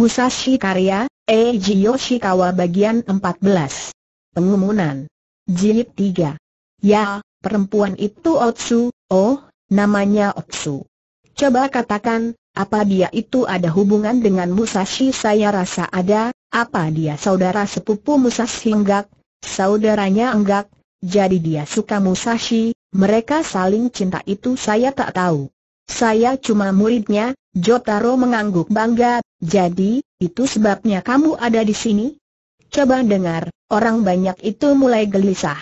Musashi Karya, Eiji Yoshikawa bagian 14. Pengumuman. Jilid 3. Ya, perempuan itu Otsu, oh, namanya Otsu. Coba katakan, apa dia itu ada hubungan dengan Musashi? Saya rasa ada, apa dia saudara sepupu Musashi enggak, saudaranya enggak, jadi dia suka Musashi, mereka saling cinta itu saya tak tahu. Saya cuma muridnya, Jotaro mengangguk bangga, jadi, itu sebabnya kamu ada di sini? Coba dengar, orang banyak itu mulai gelisah.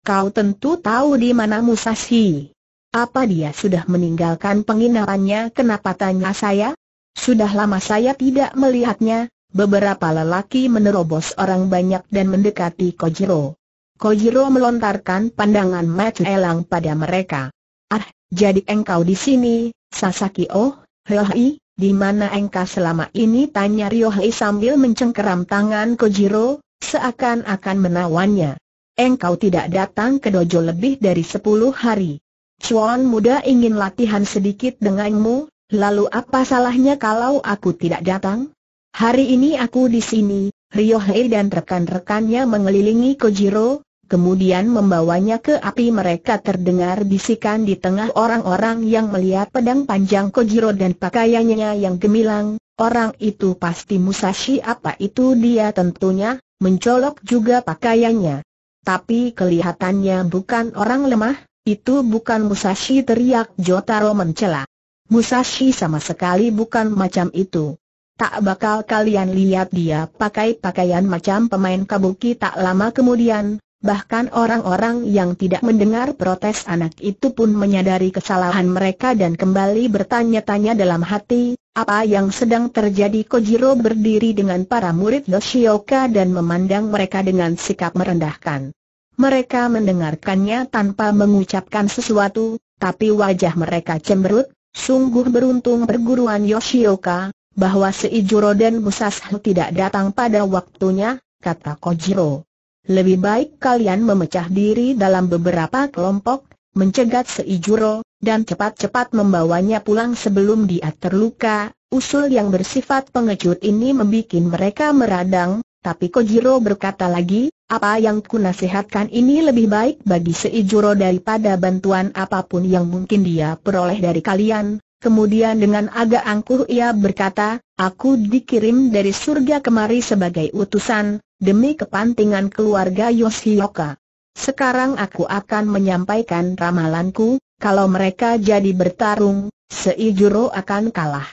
Kau tentu tahu di mana Musashi. Apa dia sudah meninggalkan penginapannya kenapa tanya saya? Sudah lama saya tidak melihatnya, beberapa lelaki menerobos orang banyak dan mendekati Kojiro. Kojiro melontarkan pandangan mata elang pada mereka. Ah, jadi engkau di sini, Sasaki oh, Helhi? Di mana engkau selama ini tanya Riohei sambil mencengkeram tangan Kojiro, seakan-akan menawannya. Engkau tidak datang ke dojo lebih dari sepuluh hari. Chuan muda ingin latihan sedikit denganmu, lalu apa salahnya kalau aku tidak datang? Hari ini aku di sini, Riohei dan rekan-rekannya mengelilingi Kojiro, kemudian membawanya ke api mereka terdengar bisikan di tengah orang-orang yang melihat pedang panjang Kojiro dan pakaiannya yang gemilang, orang itu pasti Musashi apa itu dia tentunya, mencolok juga pakaiannya. Tapi kelihatannya bukan orang lemah, itu bukan Musashi teriak Jotaro mencela. Musashi sama sekali bukan macam itu. Tak bakal kalian lihat dia pakai pakaian macam pemain kabuki tak lama kemudian, Bahkan orang-orang yang tidak mendengar protes anak itu pun menyadari kesalahan mereka dan kembali bertanya-tanya dalam hati, apa yang sedang terjadi Kojiro berdiri dengan para murid Yoshioka dan memandang mereka dengan sikap merendahkan. Mereka mendengarkannya tanpa mengucapkan sesuatu, tapi wajah mereka cemberut, sungguh beruntung perguruan Yoshioka, bahwa Seijuro dan Musashi tidak datang pada waktunya, kata Kojiro. Lebih baik kalian memecah diri dalam beberapa kelompok, mencegat seijuro, dan cepat-cepat membawanya pulang sebelum dia terluka. Usul yang bersifat pengecut ini membuat mereka meradang, tapi Kojiro berkata lagi, apa yang kunasihatkan ini lebih baik bagi Seijuro daripada bantuan apapun yang mungkin dia peroleh dari kalian. Kemudian dengan agak angkuh ia berkata, aku dikirim dari surga kemari sebagai utusan, demi kepentingan keluarga Yoshioka. Sekarang aku akan menyampaikan ramalanku, kalau mereka jadi bertarung, Seijuro akan kalah.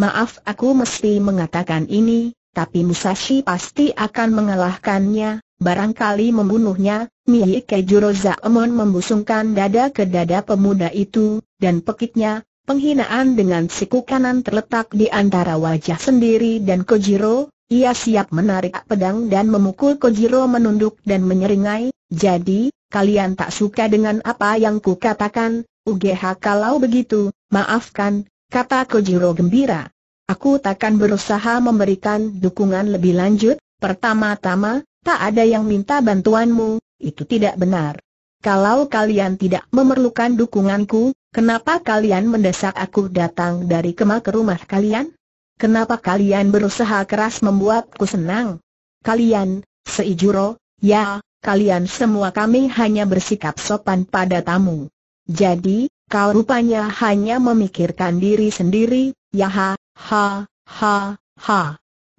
Maaf aku mesti mengatakan ini, tapi Musashi pasti akan mengalahkannya, barangkali membunuhnya, Miike Juro Zaemon membusungkan dada ke dada pemuda itu, dan pekitnya, penghinaan dengan siku kanan terletak di antara wajah sendiri dan Kojiro, ia siap menarik pedang dan memukul Kojiro menunduk dan menyeringai, jadi, kalian tak suka dengan apa yang ku katakan? UGH kalau begitu, maafkan, kata Kojiro gembira. Aku takkan berusaha memberikan dukungan lebih lanjut, pertama-tama, tak ada yang minta bantuanmu, itu tidak benar. Kalau kalian tidak memerlukan dukunganku, kenapa kalian mendesak aku datang dari kema ke rumah kalian? kenapa kalian berusaha keras membuatku senang? Kalian, Seijuro, ya, kalian semua kami hanya bersikap sopan pada tamu. Jadi, kau rupanya hanya memikirkan diri sendiri, ya ha, ha, ha, ha.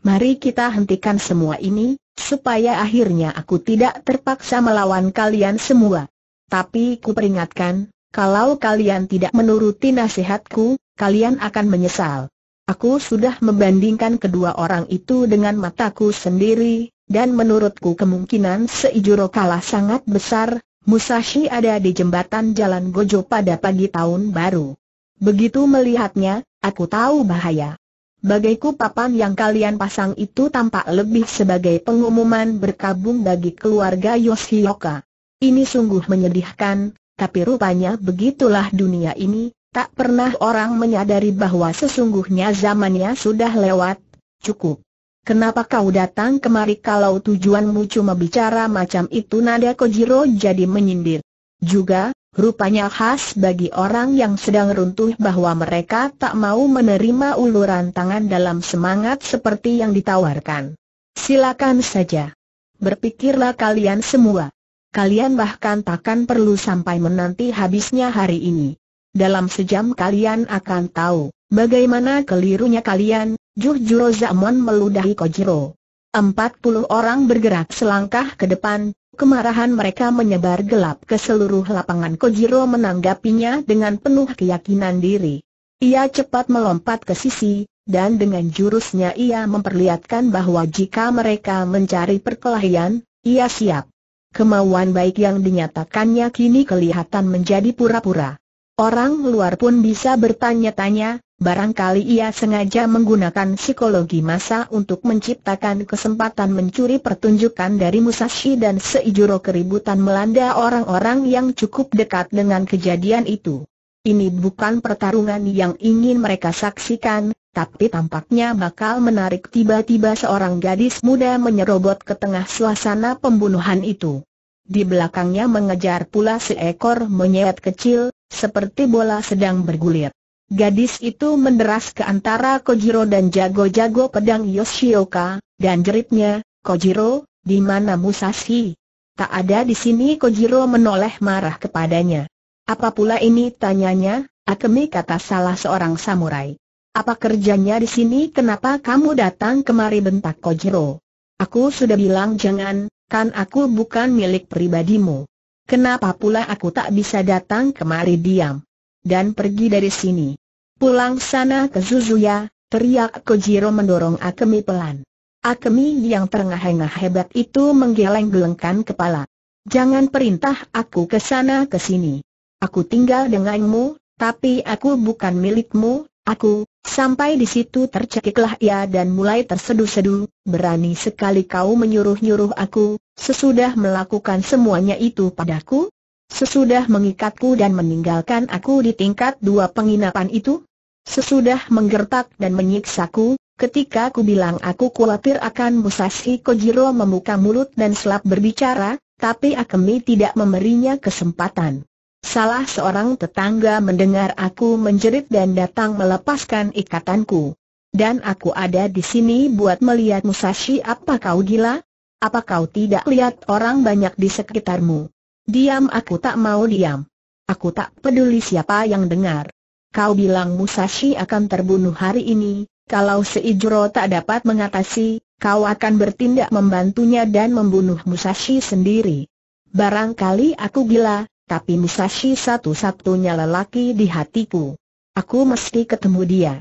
Mari kita hentikan semua ini, supaya akhirnya aku tidak terpaksa melawan kalian semua. Tapi ku peringatkan, kalau kalian tidak menuruti nasihatku, kalian akan menyesal. Aku sudah membandingkan kedua orang itu dengan mataku sendiri, dan menurutku kemungkinan Seijuro kalah sangat besar, Musashi ada di jembatan Jalan Gojo pada pagi tahun baru. Begitu melihatnya, aku tahu bahaya. Bagaiku papan yang kalian pasang itu tampak lebih sebagai pengumuman berkabung bagi keluarga Yoshioka. Ini sungguh menyedihkan, tapi rupanya begitulah dunia ini, Tak pernah orang menyadari bahwa sesungguhnya zamannya sudah lewat, cukup. Kenapa kau datang kemari kalau tujuanmu cuma bicara macam itu nada Kojiro jadi menyindir. Juga, rupanya khas bagi orang yang sedang runtuh bahwa mereka tak mau menerima uluran tangan dalam semangat seperti yang ditawarkan. Silakan saja. Berpikirlah kalian semua. Kalian bahkan takkan perlu sampai menanti habisnya hari ini dalam sejam kalian akan tahu bagaimana kelirunya kalian, Jujuro Zamon meludahi Kojiro. Empat puluh orang bergerak selangkah ke depan, kemarahan mereka menyebar gelap ke seluruh lapangan Kojiro menanggapinya dengan penuh keyakinan diri. Ia cepat melompat ke sisi, dan dengan jurusnya ia memperlihatkan bahwa jika mereka mencari perkelahian, ia siap. Kemauan baik yang dinyatakannya kini kelihatan menjadi pura-pura. Orang luar pun bisa bertanya-tanya, barangkali ia sengaja menggunakan psikologi masa untuk menciptakan kesempatan mencuri pertunjukan dari Musashi dan seijuro keributan melanda orang-orang yang cukup dekat dengan kejadian itu. Ini bukan pertarungan yang ingin mereka saksikan, tapi tampaknya bakal menarik tiba-tiba seorang gadis muda menyerobot ke tengah suasana pembunuhan itu. Di belakangnya mengejar pula seekor monyet kecil, seperti bola sedang bergulir. Gadis itu menderas ke antara Kojiro dan jago-jago pedang Yoshioka, dan jeritnya, Kojiro, di mana Musashi? Tak ada di sini Kojiro menoleh marah kepadanya. Apa pula ini tanyanya, Akemi kata salah seorang samurai. Apa kerjanya di sini kenapa kamu datang kemari bentak Kojiro? Aku sudah bilang jangan, kan aku bukan milik pribadimu. Kenapa pula aku tak bisa datang kemari diam? Dan pergi dari sini. Pulang sana ke Zuzuya, teriak Kojiro mendorong Akemi pelan. Akemi yang terengah-engah hebat itu menggeleng-gelengkan kepala. Jangan perintah aku ke sana ke sini. Aku tinggal denganmu, tapi aku bukan milikmu, aku, sampai di situ tercekiklah ia dan mulai terseduh-seduh, berani sekali kau menyuruh-nyuruh aku, Sesudah melakukan semuanya itu padaku? Sesudah mengikatku dan meninggalkan aku di tingkat dua penginapan itu? Sesudah menggertak dan menyiksaku, ketika ku bilang aku khawatir akan Musashi Kojiro membuka mulut dan selap berbicara, tapi Akemi tidak memberinya kesempatan. Salah seorang tetangga mendengar aku menjerit dan datang melepaskan ikatanku. Dan aku ada di sini buat melihat Musashi apa kau gila? Apa kau tidak lihat orang banyak di sekitarmu? Diam aku tak mau diam. Aku tak peduli siapa yang dengar. Kau bilang Musashi akan terbunuh hari ini, kalau Seijuro tak dapat mengatasi, kau akan bertindak membantunya dan membunuh Musashi sendiri. Barangkali aku gila, tapi Musashi satu-satunya lelaki di hatiku. Aku mesti ketemu dia.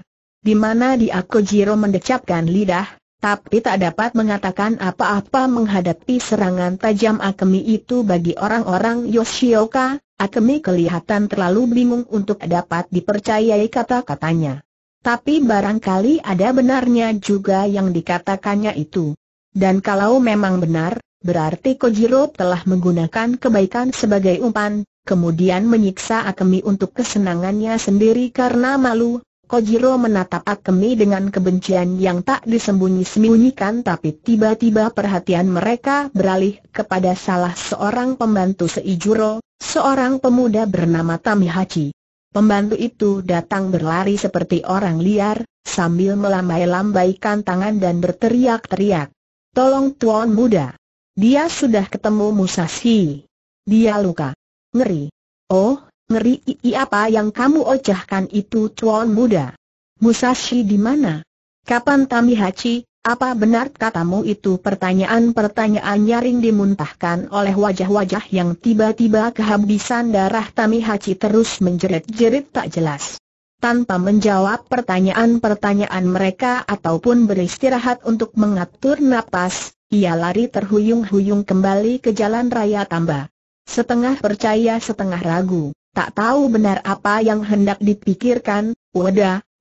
Di mana dia Kojiro mendecapkan lidah, tapi tak dapat mengatakan apa-apa menghadapi serangan tajam Akemi itu bagi orang-orang Yoshioka, Akemi kelihatan terlalu bingung untuk dapat dipercayai kata-katanya. Tapi barangkali ada benarnya juga yang dikatakannya itu. Dan kalau memang benar, berarti Kojiro telah menggunakan kebaikan sebagai umpan, kemudian menyiksa Akemi untuk kesenangannya sendiri karena malu, Kojiro menatap Akemi dengan kebencian yang tak disembunyi-sembunyikan tapi tiba-tiba perhatian mereka beralih kepada salah seorang pembantu Seijuro, seorang pemuda bernama Tamihachi. Pembantu itu datang berlari seperti orang liar, sambil melambai-lambaikan tangan dan berteriak-teriak. Tolong tuan muda. Dia sudah ketemu Musashi. Dia luka. Ngeri. Oh, Ngeri ii apa yang kamu ocahkan itu tuan muda. Musashi di mana? Kapan Tamihachi, apa benar katamu itu pertanyaan-pertanyaan nyaring dimuntahkan oleh wajah-wajah yang tiba-tiba kehabisan darah Tamihachi terus menjerit-jerit tak jelas. Tanpa menjawab pertanyaan-pertanyaan mereka ataupun beristirahat untuk mengatur napas, ia lari terhuyung-huyung kembali ke jalan raya tambah. Setengah percaya setengah ragu. Tak tahu benar apa yang hendak dipikirkan,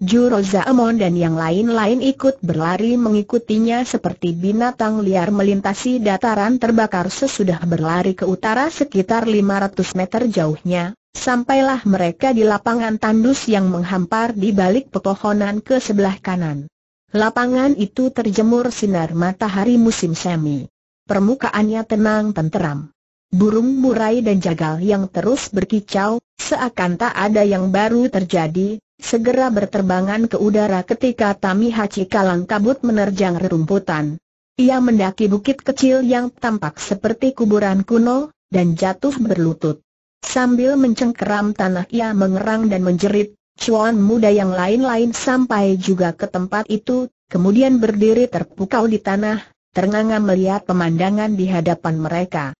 Juro Zaemon dan yang lain-lain ikut berlari mengikutinya seperti binatang liar melintasi dataran terbakar sesudah berlari ke utara sekitar 500 meter jauhnya, sampailah mereka di lapangan tandus yang menghampar di balik pepohonan ke sebelah kanan. Lapangan itu terjemur sinar matahari musim semi. Permukaannya tenang tenteram burung murai dan jagal yang terus berkicau, seakan tak ada yang baru terjadi, segera berterbangan ke udara ketika Tami Hachi kalang kabut menerjang rerumputan. Ia mendaki bukit kecil yang tampak seperti kuburan kuno, dan jatuh berlutut. Sambil mencengkeram tanah ia mengerang dan menjerit, cuan muda yang lain-lain sampai juga ke tempat itu, kemudian berdiri terpukau di tanah, ternganga melihat pemandangan di hadapan mereka.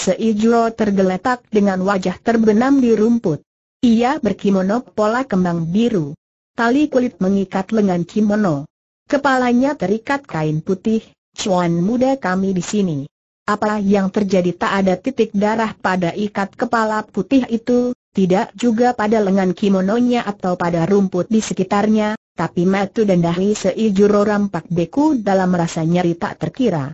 Seijuro tergeletak dengan wajah terbenam di rumput. Ia berkimono pola kembang biru. Tali kulit mengikat lengan kimono. Kepalanya terikat kain putih, cuan muda kami di sini. Apa yang terjadi tak ada titik darah pada ikat kepala putih itu, tidak juga pada lengan kimononya atau pada rumput di sekitarnya, tapi matu dan dahi seijuro rampak beku dalam rasa nyeri tak terkira.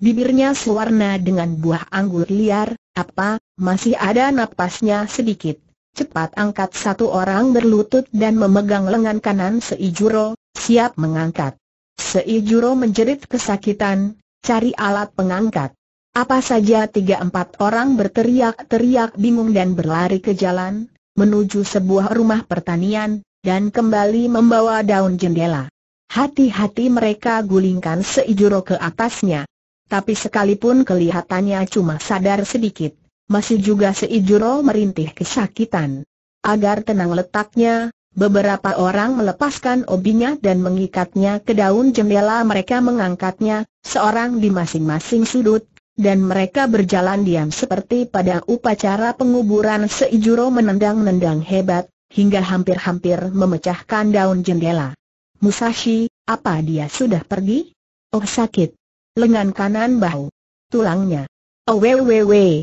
Bibirnya sewarna dengan buah anggur liar, apa, masih ada napasnya sedikit. Cepat angkat satu orang berlutut dan memegang lengan kanan Seijuro, siap mengangkat. Seijuro menjerit kesakitan, cari alat pengangkat. Apa saja tiga empat orang berteriak-teriak bingung dan berlari ke jalan, menuju sebuah rumah pertanian, dan kembali membawa daun jendela. Hati-hati mereka gulingkan Seijuro ke atasnya, tapi sekalipun kelihatannya cuma sadar sedikit, masih juga Seijuro merintih kesakitan. Agar tenang letaknya, beberapa orang melepaskan obinya dan mengikatnya ke daun jendela mereka mengangkatnya, seorang di masing-masing sudut, dan mereka berjalan diam seperti pada upacara penguburan Seijuro menendang-nendang hebat, hingga hampir-hampir memecahkan daun jendela. Musashi, apa dia sudah pergi? Oh sakit, lengan kanan bahu, tulangnya. Owewewe, oh,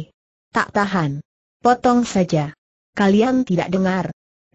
tak tahan. Potong saja. Kalian tidak dengar.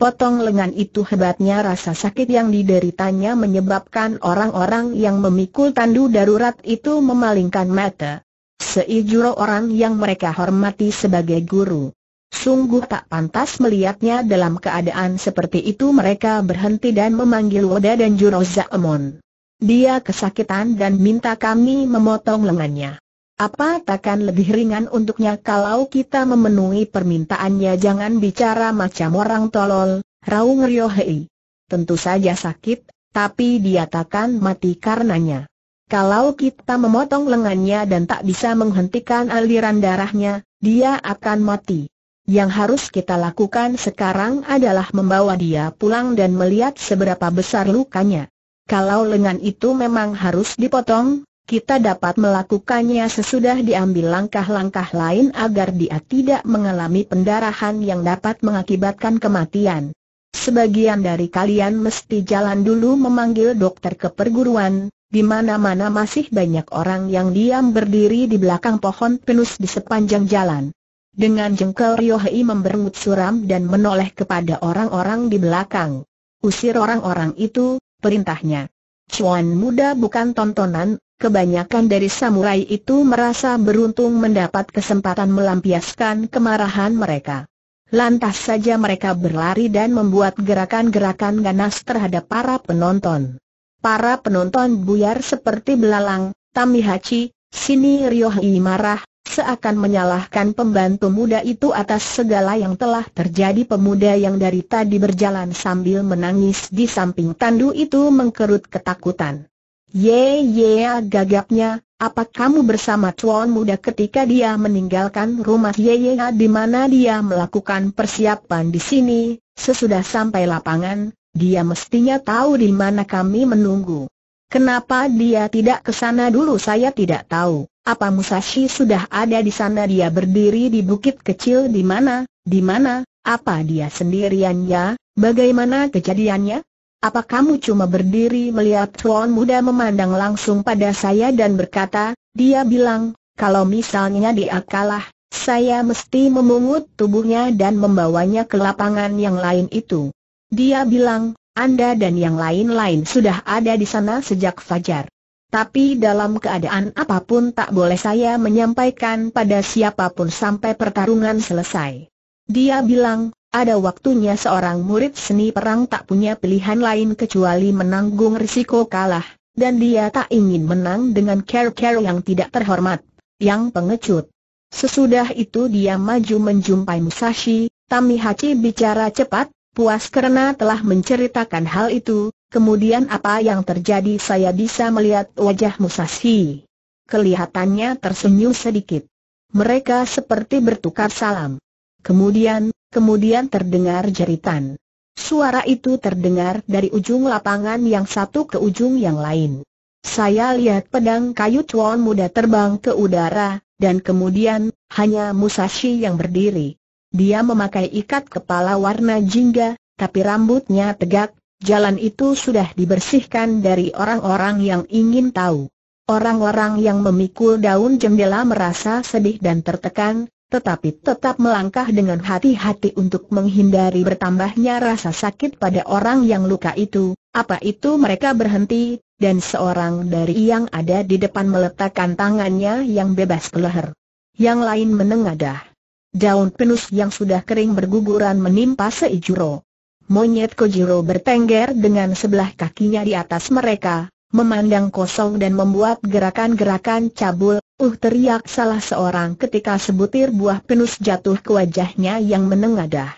Potong lengan itu hebatnya rasa sakit yang dideritanya menyebabkan orang-orang yang memikul tandu darurat itu memalingkan mata. Seijuro orang yang mereka hormati sebagai guru. Sungguh tak pantas melihatnya dalam keadaan seperti itu mereka berhenti dan memanggil Woda dan Juro Zaemon. Dia kesakitan dan minta kami memotong lengannya. Apa takkan lebih ringan untuknya kalau kita memenuhi permintaannya jangan bicara macam orang tolol, Raung Ryohei. Tentu saja sakit, tapi dia takkan mati karenanya. Kalau kita memotong lengannya dan tak bisa menghentikan aliran darahnya, dia akan mati. Yang harus kita lakukan sekarang adalah membawa dia pulang dan melihat seberapa besar lukanya. Kalau lengan itu memang harus dipotong, kita dapat melakukannya sesudah diambil langkah-langkah lain agar dia tidak mengalami pendarahan yang dapat mengakibatkan kematian. Sebagian dari kalian mesti jalan dulu memanggil dokter ke perguruan, di mana-mana masih banyak orang yang diam berdiri di belakang pohon pinus di sepanjang jalan. Dengan jengkel Ryohei memberengut suram dan menoleh kepada orang-orang di belakang. Usir orang-orang itu, perintahnya. Cuan muda bukan tontonan, kebanyakan dari samurai itu merasa beruntung mendapat kesempatan melampiaskan kemarahan mereka. Lantas saja mereka berlari dan membuat gerakan-gerakan ganas terhadap para penonton. Para penonton buyar seperti belalang, Tamihachi, Sini Ryohi marah, seakan menyalahkan pembantu muda itu atas segala yang telah terjadi pemuda yang dari tadi berjalan sambil menangis di samping tandu itu mengkerut ketakutan. Ye ye gagapnya, apa kamu bersama tuan muda ketika dia meninggalkan rumah ye ye di mana dia melakukan persiapan di sini, sesudah sampai lapangan, dia mestinya tahu di mana kami menunggu. Kenapa dia tidak ke sana dulu saya tidak tahu. Apa Musashi sudah ada di sana dia berdiri di bukit kecil di mana, di mana, apa dia sendirian ya, bagaimana kejadiannya? Apa kamu cuma berdiri melihat tuan muda memandang langsung pada saya dan berkata, dia bilang, kalau misalnya dia kalah, saya mesti memungut tubuhnya dan membawanya ke lapangan yang lain itu. Dia bilang, anda dan yang lain-lain sudah ada di sana sejak fajar. Tapi dalam keadaan apapun tak boleh saya menyampaikan pada siapapun sampai pertarungan selesai. Dia bilang, ada waktunya seorang murid seni perang tak punya pilihan lain kecuali menanggung risiko kalah, dan dia tak ingin menang dengan care-care yang tidak terhormat, yang pengecut. Sesudah itu dia maju menjumpai Musashi, Tamihachi bicara cepat, Puas karena telah menceritakan hal itu, kemudian apa yang terjadi saya bisa melihat wajah Musashi. Kelihatannya tersenyum sedikit. Mereka seperti bertukar salam. Kemudian, kemudian terdengar jeritan. Suara itu terdengar dari ujung lapangan yang satu ke ujung yang lain. Saya lihat pedang kayu cuan muda terbang ke udara, dan kemudian, hanya Musashi yang berdiri. Dia memakai ikat kepala warna jingga, tapi rambutnya tegak, jalan itu sudah dibersihkan dari orang-orang yang ingin tahu. Orang-orang yang memikul daun jendela merasa sedih dan tertekan, tetapi tetap melangkah dengan hati-hati untuk menghindari bertambahnya rasa sakit pada orang yang luka itu, apa itu mereka berhenti, dan seorang dari yang ada di depan meletakkan tangannya yang bebas ke leher. Yang lain menengadah. Daun penus yang sudah kering berguguran menimpa Seijuro. Monyet Kojiro bertengger dengan sebelah kakinya di atas mereka, memandang kosong dan membuat gerakan-gerakan cabul, uh teriak salah seorang ketika sebutir buah penus jatuh ke wajahnya yang menengadah.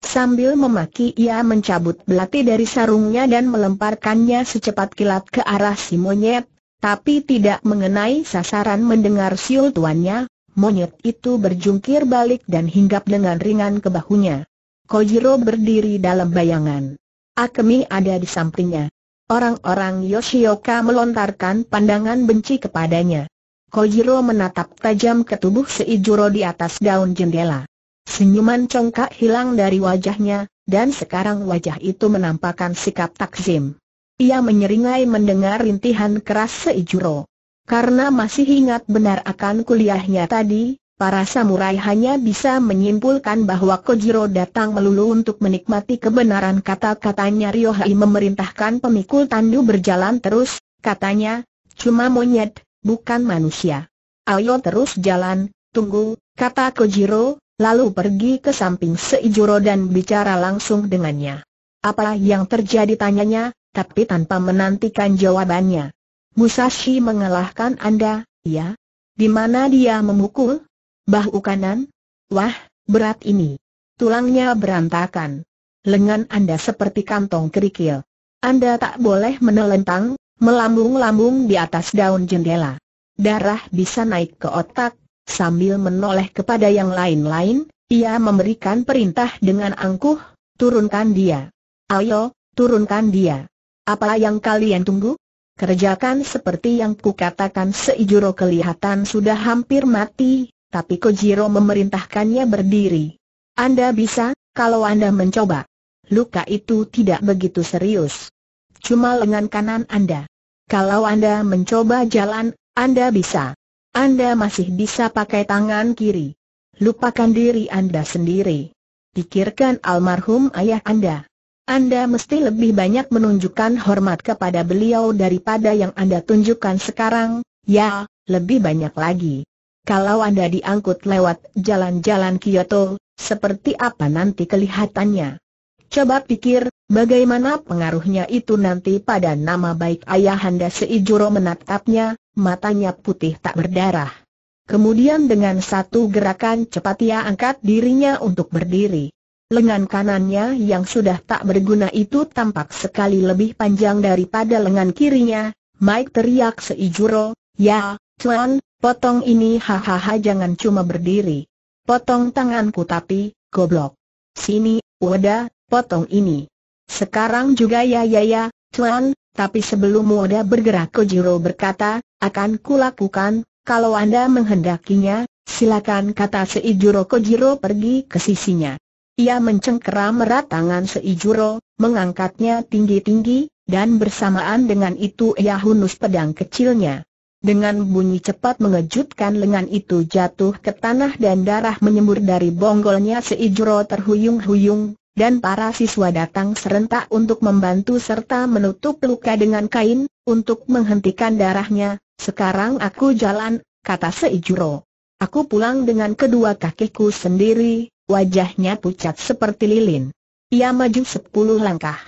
Sambil memaki ia mencabut belati dari sarungnya dan melemparkannya secepat kilat ke arah si monyet, tapi tidak mengenai sasaran mendengar siul tuannya, monyet itu berjungkir balik dan hinggap dengan ringan ke bahunya. Kojiro berdiri dalam bayangan. Akemi ada di sampingnya. Orang-orang Yoshioka melontarkan pandangan benci kepadanya. Kojiro menatap tajam ke tubuh Seijuro di atas daun jendela. Senyuman congkak hilang dari wajahnya, dan sekarang wajah itu menampakkan sikap takzim. Ia menyeringai mendengar rintihan keras Seijuro. Karena masih ingat benar akan kuliahnya tadi, para samurai hanya bisa menyimpulkan bahwa Kojiro datang melulu untuk menikmati kebenaran kata-katanya Ryohai memerintahkan pemikul tandu berjalan terus, katanya, cuma monyet, bukan manusia. Ayo terus jalan, tunggu, kata Kojiro, lalu pergi ke samping Seijuro dan bicara langsung dengannya. Apa yang terjadi tanyanya, tapi tanpa menantikan jawabannya. Musashi mengalahkan Anda, ya? Di mana dia memukul? Bahu kanan? Wah, berat ini. Tulangnya berantakan. Lengan Anda seperti kantong kerikil. Anda tak boleh menelentang, melambung-lambung di atas daun jendela. Darah bisa naik ke otak, sambil menoleh kepada yang lain-lain, ia memberikan perintah dengan angkuh, turunkan dia. Ayo, turunkan dia. Apa yang kalian tunggu? Kerjakan seperti yang kukatakan Seijuro kelihatan sudah hampir mati, tapi Kojiro memerintahkannya berdiri. Anda bisa, kalau Anda mencoba. Luka itu tidak begitu serius. Cuma lengan kanan Anda. Kalau Anda mencoba jalan, Anda bisa. Anda masih bisa pakai tangan kiri. Lupakan diri Anda sendiri. Pikirkan almarhum ayah Anda. Anda mesti lebih banyak menunjukkan hormat kepada beliau daripada yang Anda tunjukkan sekarang, ya, lebih banyak lagi. Kalau Anda diangkut lewat jalan-jalan Kyoto, seperti apa nanti kelihatannya? Coba pikir, bagaimana pengaruhnya itu nanti pada nama baik ayah anda. Seijuro menatapnya, matanya putih tak berdarah. Kemudian dengan satu gerakan cepat ia angkat dirinya untuk berdiri. Lengan kanannya yang sudah tak berguna itu tampak sekali lebih panjang daripada lengan kirinya. Mike teriak seijuro, ya, Tuan, potong ini hahaha jangan cuma berdiri. Potong tanganku tapi, goblok. Sini, Woda, potong ini. Sekarang juga ya ya ya, Tuan, tapi sebelum Woda bergerak Kojiro berkata, akan kulakukan, kalau Anda menghendakinya, silakan kata Seijuro Kojiro pergi ke sisinya. Ia mencengkeram erat tangan Seijuro, mengangkatnya tinggi-tinggi, dan bersamaan dengan itu ia hunus pedang kecilnya. Dengan bunyi cepat mengejutkan lengan itu jatuh ke tanah dan darah menyembur dari bonggolnya Seijuro terhuyung-huyung, dan para siswa datang serentak untuk membantu serta menutup luka dengan kain, untuk menghentikan darahnya, sekarang aku jalan, kata Seijuro. Aku pulang dengan kedua kakiku sendiri, wajahnya pucat seperti lilin. Ia maju sepuluh langkah.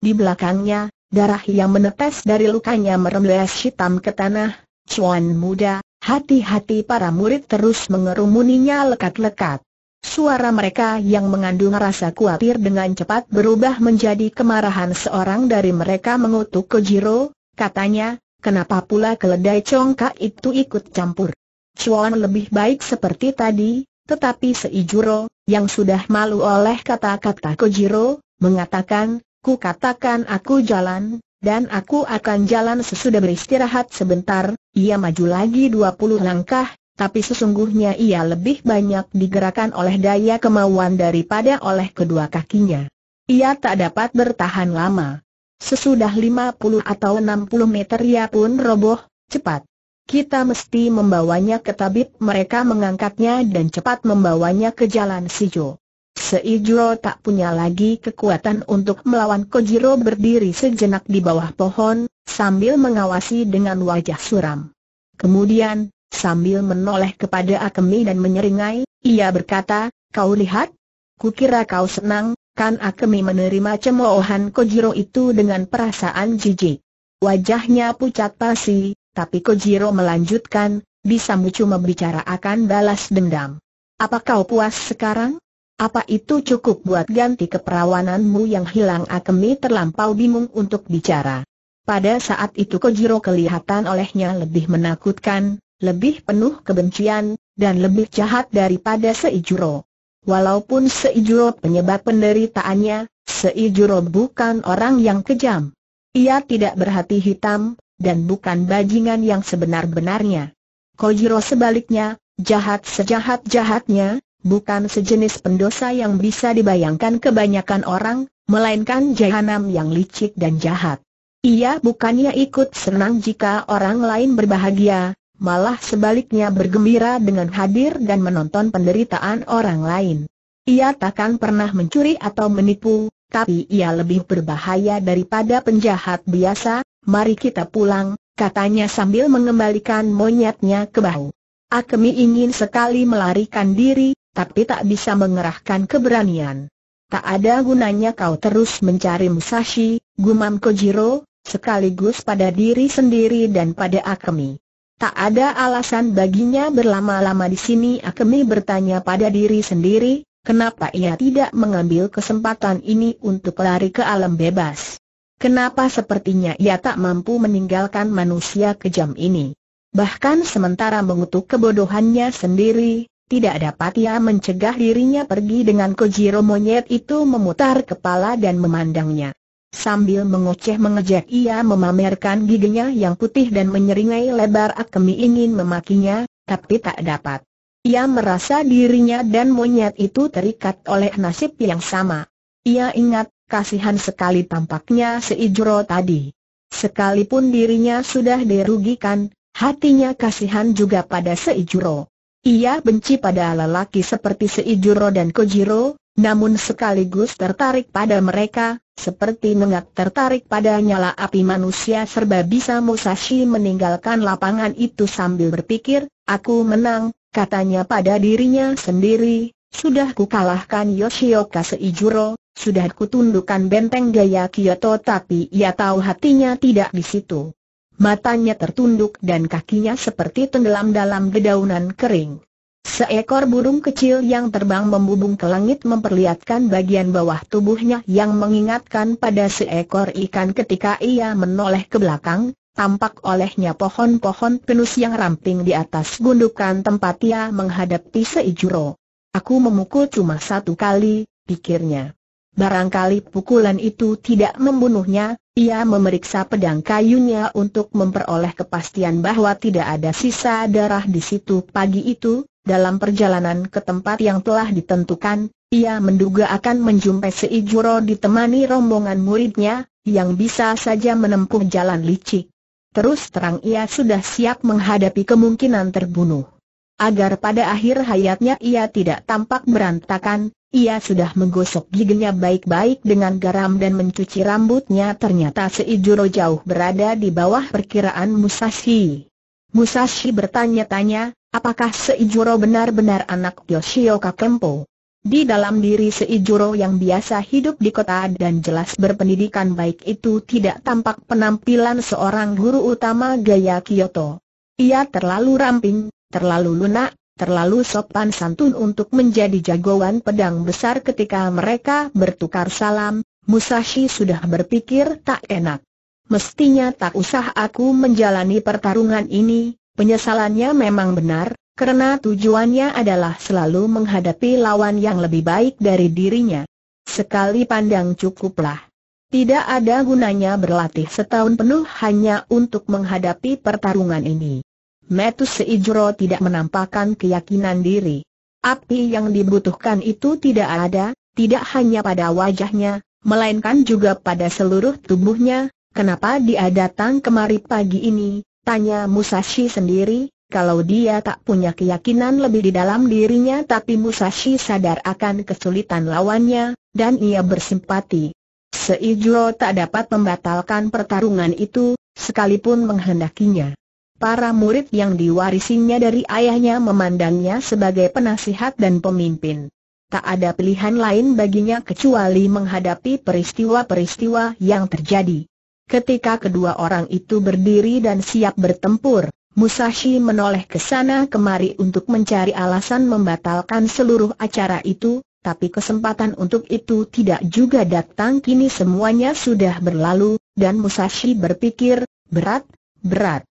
Di belakangnya, darah yang menetes dari lukanya meremles hitam ke tanah. Cuan muda, hati-hati para murid terus mengerumuninya lekat-lekat. Suara mereka yang mengandung rasa khawatir dengan cepat berubah menjadi kemarahan seorang dari mereka mengutuk Kojiro, katanya, kenapa pula keledai congkak itu ikut campur? Cuan lebih baik seperti tadi, tetapi Seijuro, yang sudah malu oleh kata-kata Kojiro, mengatakan, ku katakan aku jalan, dan aku akan jalan sesudah beristirahat sebentar, ia maju lagi 20 langkah, tapi sesungguhnya ia lebih banyak digerakkan oleh daya kemauan daripada oleh kedua kakinya. Ia tak dapat bertahan lama. Sesudah 50 atau 60 meter ia pun roboh, cepat kita mesti membawanya ke tabib mereka mengangkatnya dan cepat membawanya ke jalan Sijo. Seijo tak punya lagi kekuatan untuk melawan Kojiro berdiri sejenak di bawah pohon, sambil mengawasi dengan wajah suram. Kemudian, sambil menoleh kepada Akemi dan menyeringai, ia berkata, kau lihat? Kukira kau senang, kan Akemi menerima cemoohan Kojiro itu dengan perasaan jijik. Wajahnya pucat pasi, tapi Kojiro melanjutkan, bisa mu cuma bicara akan balas dendam. Apa kau puas sekarang? Apa itu cukup buat ganti keperawananmu yang hilang Akemi terlampau bingung untuk bicara. Pada saat itu Kojiro kelihatan olehnya lebih menakutkan, lebih penuh kebencian, dan lebih jahat daripada Seijuro. Walaupun Seijuro penyebab penderitaannya, Seijuro bukan orang yang kejam. Ia tidak berhati hitam, dan bukan bajingan yang sebenar-benarnya. Kojiro sebaliknya, jahat sejahat-jahatnya, bukan sejenis pendosa yang bisa dibayangkan kebanyakan orang, melainkan jahanam yang licik dan jahat. Ia bukannya ikut senang jika orang lain berbahagia, malah sebaliknya bergembira dengan hadir dan menonton penderitaan orang lain. Ia takkan pernah mencuri atau menipu, tapi ia lebih berbahaya daripada penjahat biasa, Mari kita pulang, katanya sambil mengembalikan monyetnya ke bahu. Akemi ingin sekali melarikan diri, tapi tak bisa mengerahkan keberanian. Tak ada gunanya kau terus mencari Musashi, gumam Kojiro, sekaligus pada diri sendiri dan pada Akemi. Tak ada alasan baginya berlama-lama di sini Akemi bertanya pada diri sendiri, kenapa ia tidak mengambil kesempatan ini untuk lari ke alam bebas. Kenapa sepertinya ia tak mampu meninggalkan manusia kejam ini? Bahkan sementara mengutuk kebodohannya sendiri, tidak dapat ia mencegah dirinya pergi dengan kojiro monyet itu memutar kepala dan memandangnya. Sambil mengoceh mengejek ia memamerkan giginya yang putih dan menyeringai lebar Akemi ingin memakinya, tapi tak dapat. Ia merasa dirinya dan monyet itu terikat oleh nasib yang sama. Ia ingat, kasihan sekali tampaknya Seijuro tadi. Sekalipun dirinya sudah dirugikan, hatinya kasihan juga pada Seijuro. Ia benci pada lelaki seperti Seijuro dan Kojiro, namun sekaligus tertarik pada mereka, seperti mengak tertarik pada nyala api manusia serba bisa Musashi meninggalkan lapangan itu sambil berpikir, aku menang, katanya pada dirinya sendiri, sudah kukalahkan Yoshioka Seijuro, sudah kutundukkan benteng gaya Kyoto tapi ia tahu hatinya tidak di situ. Matanya tertunduk dan kakinya seperti tenggelam dalam dedaunan kering. Seekor burung kecil yang terbang membubung ke langit memperlihatkan bagian bawah tubuhnya yang mengingatkan pada seekor ikan ketika ia menoleh ke belakang, tampak olehnya pohon-pohon pinus yang ramping di atas gundukan tempat ia menghadapi Seijuro. Aku memukul cuma satu kali, pikirnya. Barangkali pukulan itu tidak membunuhnya, ia memeriksa pedang kayunya untuk memperoleh kepastian bahwa tidak ada sisa darah di situ pagi itu, dalam perjalanan ke tempat yang telah ditentukan, ia menduga akan menjumpai Seijuro ditemani rombongan muridnya, yang bisa saja menempuh jalan licik. Terus terang ia sudah siap menghadapi kemungkinan terbunuh. Agar pada akhir hayatnya ia tidak tampak berantakan, ia sudah menggosok giginya baik-baik dengan garam dan mencuci rambutnya ternyata Seijuro jauh berada di bawah perkiraan Musashi. Musashi bertanya-tanya, apakah Seijuro benar-benar anak Yoshioka Kempo? Di dalam diri Seijuro yang biasa hidup di kota dan jelas berpendidikan baik itu tidak tampak penampilan seorang guru utama gaya Kyoto. Ia terlalu ramping, terlalu lunak, terlalu sopan santun untuk menjadi jagoan pedang besar ketika mereka bertukar salam, Musashi sudah berpikir tak enak. Mestinya tak usah aku menjalani pertarungan ini, penyesalannya memang benar, karena tujuannya adalah selalu menghadapi lawan yang lebih baik dari dirinya. Sekali pandang cukuplah. Tidak ada gunanya berlatih setahun penuh hanya untuk menghadapi pertarungan ini. Metus Seijro tidak menampakkan keyakinan diri. Api yang dibutuhkan itu tidak ada, tidak hanya pada wajahnya, melainkan juga pada seluruh tubuhnya. Kenapa dia datang kemari pagi ini? Tanya Musashi sendiri, kalau dia tak punya keyakinan lebih di dalam dirinya tapi Musashi sadar akan kesulitan lawannya, dan ia bersimpati. Seijro tak dapat membatalkan pertarungan itu, sekalipun menghendakinya. Para murid yang diwarisinya dari ayahnya memandangnya sebagai penasihat dan pemimpin. Tak ada pilihan lain baginya kecuali menghadapi peristiwa-peristiwa yang terjadi. Ketika kedua orang itu berdiri dan siap bertempur, Musashi menoleh ke sana kemari untuk mencari alasan membatalkan seluruh acara itu, tapi kesempatan untuk itu tidak juga datang kini semuanya sudah berlalu, dan Musashi berpikir, berat, berat.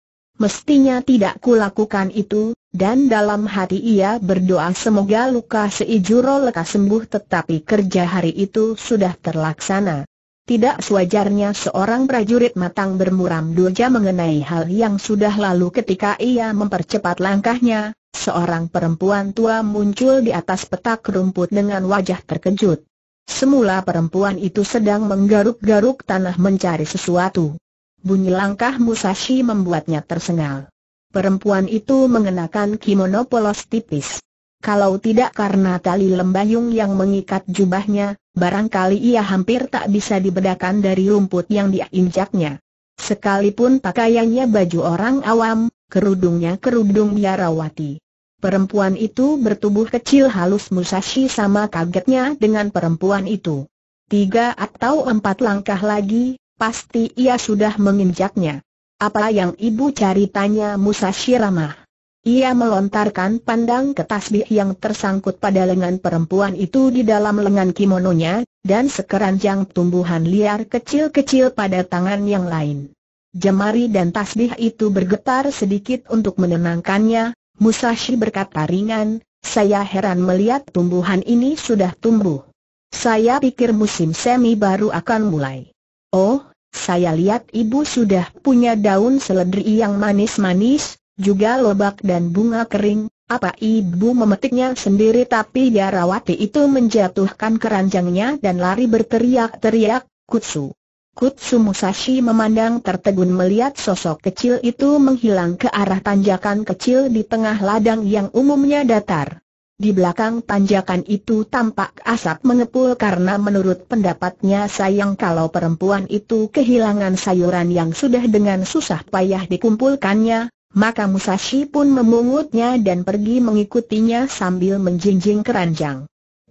Mestinya tidak kulakukan itu, dan dalam hati ia berdoa semoga luka seijuro lekas sembuh tetapi kerja hari itu sudah terlaksana. Tidak sewajarnya seorang prajurit matang bermuram durja mengenai hal yang sudah lalu ketika ia mempercepat langkahnya, seorang perempuan tua muncul di atas petak rumput dengan wajah terkejut. Semula perempuan itu sedang menggaruk-garuk tanah mencari sesuatu. Bunyi langkah Musashi membuatnya tersengal. Perempuan itu mengenakan kimono polos tipis. Kalau tidak karena tali lembayung yang mengikat jubahnya, barangkali ia hampir tak bisa dibedakan dari rumput yang diinjaknya. Sekalipun pakaiannya baju orang awam, kerudungnya kerudung biarawati. Perempuan itu bertubuh kecil halus Musashi sama kagetnya dengan perempuan itu. Tiga atau empat langkah lagi, pasti ia sudah menginjaknya. Apa yang ibu cari tanya Musashi ramah. Ia melontarkan pandang ke tasbih yang tersangkut pada lengan perempuan itu di dalam lengan kimononya, dan sekeranjang tumbuhan liar kecil-kecil pada tangan yang lain. Jemari dan tasbih itu bergetar sedikit untuk menenangkannya, Musashi berkata ringan, saya heran melihat tumbuhan ini sudah tumbuh. Saya pikir musim semi baru akan mulai. Oh, saya lihat ibu sudah punya daun seledri yang manis-manis, juga lobak dan bunga kering, apa ibu memetiknya sendiri tapi Darawati itu menjatuhkan keranjangnya dan lari berteriak-teriak, Kutsu. Kutsu Musashi memandang tertegun melihat sosok kecil itu menghilang ke arah tanjakan kecil di tengah ladang yang umumnya datar. Di belakang tanjakan itu tampak asap mengepul karena menurut pendapatnya sayang kalau perempuan itu kehilangan sayuran yang sudah dengan susah payah dikumpulkannya, maka Musashi pun memungutnya dan pergi mengikutinya sambil menjinjing keranjang.